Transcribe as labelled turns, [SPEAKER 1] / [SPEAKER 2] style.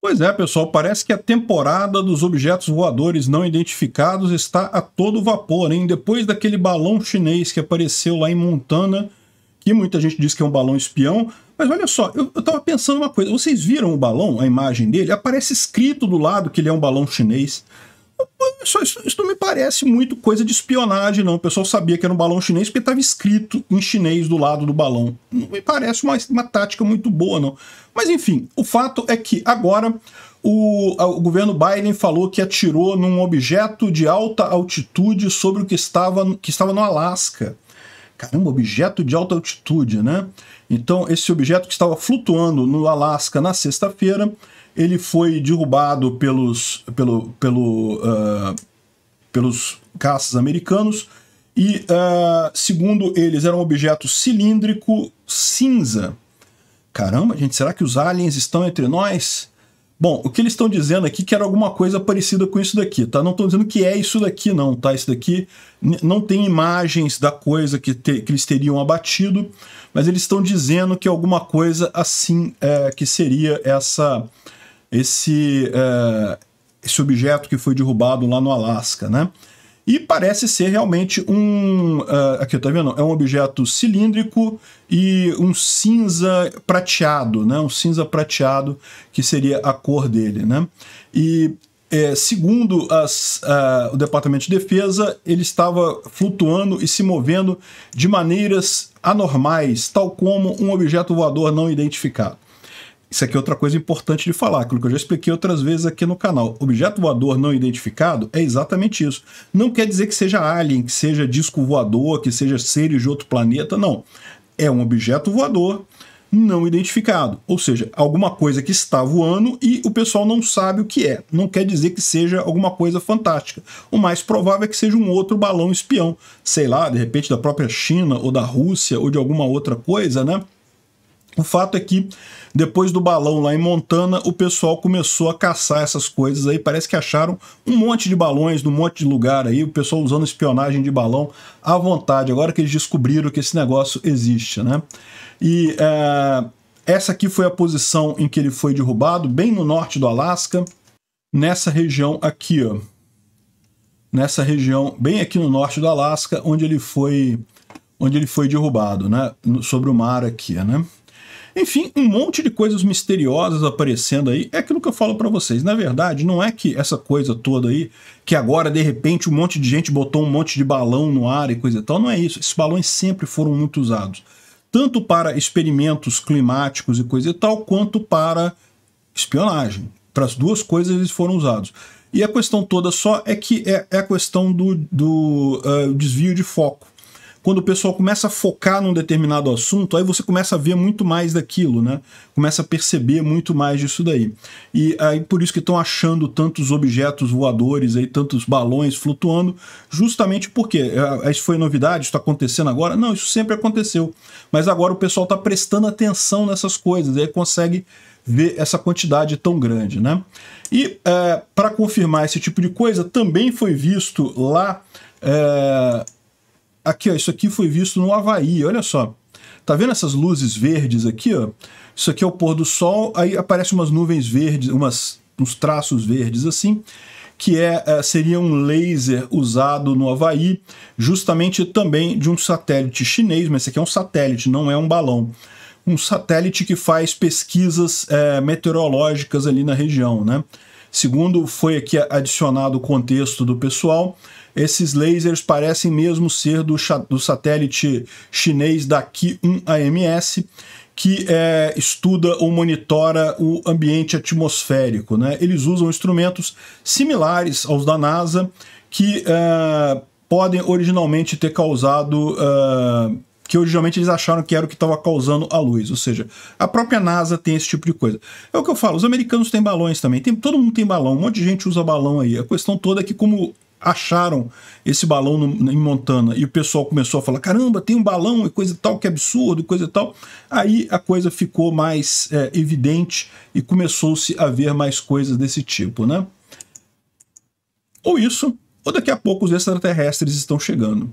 [SPEAKER 1] Pois é, pessoal, parece que a temporada dos objetos voadores não identificados está a todo vapor, hein? Depois daquele balão chinês que apareceu lá em Montana, que muita gente diz que é um balão espião, mas olha só, eu, eu tava pensando uma coisa, vocês viram o balão, a imagem dele? Aparece escrito do lado que ele é um balão chinês. Isso, isso, isso, não me parece muito coisa de espionagem, não. O pessoal sabia que era um balão chinês porque estava escrito em chinês do lado do balão. Não me parece uma, uma tática muito boa, não. Mas enfim, o fato é que agora o, o, governo Biden falou que atirou num objeto de alta altitude sobre o que estava, que estava no Alasca caramba, objeto de alta altitude, né? Então, esse objeto que estava flutuando no Alasca na sexta-feira, ele foi derrubado pelos, pelo, pelo, uh, pelos caças americanos e, uh, segundo eles, era um objeto cilíndrico cinza. Caramba, gente, será que os aliens estão entre nós? Bom, o que eles estão dizendo aqui é que era alguma coisa parecida com isso daqui, tá? Não estão dizendo que é isso daqui, não, tá? Isso daqui não tem imagens da coisa que, te, que eles teriam abatido, mas eles estão dizendo que alguma coisa assim, é, que seria essa, esse, é, esse objeto que foi derrubado lá no Alasca, né? E parece ser realmente um. Uh, aqui, tá vendo? É um objeto cilíndrico e um cinza prateado, né? Um cinza prateado que seria a cor dele, né? E é, segundo as, uh, o Departamento de Defesa, ele estava flutuando e se movendo de maneiras anormais, tal como um objeto voador não identificado. Isso aqui é outra coisa importante de falar, aquilo que eu já expliquei outras vezes aqui no canal. Objeto voador não identificado é exatamente isso. Não quer dizer que seja alien, que seja disco voador, que seja seres de outro planeta, não. É um objeto voador não identificado, ou seja, alguma coisa que está voando e o pessoal não sabe o que é. Não quer dizer que seja alguma coisa fantástica. O mais provável é que seja um outro balão espião, sei lá, de repente da própria China ou da Rússia ou de alguma outra coisa, né? O fato é que depois do balão lá em Montana, o pessoal começou a caçar essas coisas aí. Parece que acharam um monte de balões num monte de lugar aí, o pessoal usando espionagem de balão à vontade, agora que eles descobriram que esse negócio existe, né? E é, essa aqui foi a posição em que ele foi derrubado, bem no norte do Alasca, nessa região aqui, ó. Nessa região, bem aqui no norte do Alasca, onde ele foi, onde ele foi derrubado, né? Sobre o mar aqui, né? Enfim, um monte de coisas misteriosas aparecendo aí. É aquilo que eu falo para vocês. Na verdade, não é que essa coisa toda aí, que agora de repente um monte de gente botou um monte de balão no ar e coisa e tal. Não é isso. Esses balões sempre foram muito usados. Tanto para experimentos climáticos e coisa e tal, quanto para espionagem. Para as duas coisas eles foram usados. E a questão toda só é que é, é a questão do, do uh, desvio de foco quando o pessoal começa a focar num determinado assunto, aí você começa a ver muito mais daquilo, né? Começa a perceber muito mais disso daí. E aí por isso que estão achando tantos objetos voadores aí, tantos balões flutuando, justamente porque é, é, isso foi novidade, isso está acontecendo agora? Não, isso sempre aconteceu. Mas agora o pessoal está prestando atenção nessas coisas, aí consegue ver essa quantidade tão grande, né? E é, para confirmar esse tipo de coisa, também foi visto lá é, Aqui, ó, isso aqui foi visto no Havaí, olha só. Tá vendo essas luzes verdes aqui, ó? Isso aqui é o pôr do sol, aí aparecem umas nuvens verdes, umas, uns traços verdes assim, que é, é seria um laser usado no Havaí, justamente também de um satélite chinês, mas esse aqui é um satélite, não é um balão. Um satélite que faz pesquisas é, meteorológicas ali na região, né? Segundo, foi aqui adicionado o contexto do pessoal. Esses lasers parecem mesmo ser do, do satélite chinês da Qi-1AMS, que é, estuda ou monitora o ambiente atmosférico. Né? Eles usam instrumentos similares aos da NASA, que uh, podem originalmente ter causado uh, que originalmente eles acharam que era o que estava causando a luz. Ou seja, a própria NASA tem esse tipo de coisa. É o que eu falo, os americanos têm balões também. Tem, todo mundo tem balão, um monte de gente usa balão aí. A questão toda é que, como acharam esse balão no, em Montana e o pessoal começou a falar: caramba, tem um balão e coisa e tal, que absurdo, coisa e tal. Aí a coisa ficou mais é, evidente e começou-se a ver mais coisas desse tipo, né? Ou isso, ou daqui a pouco os extraterrestres estão chegando.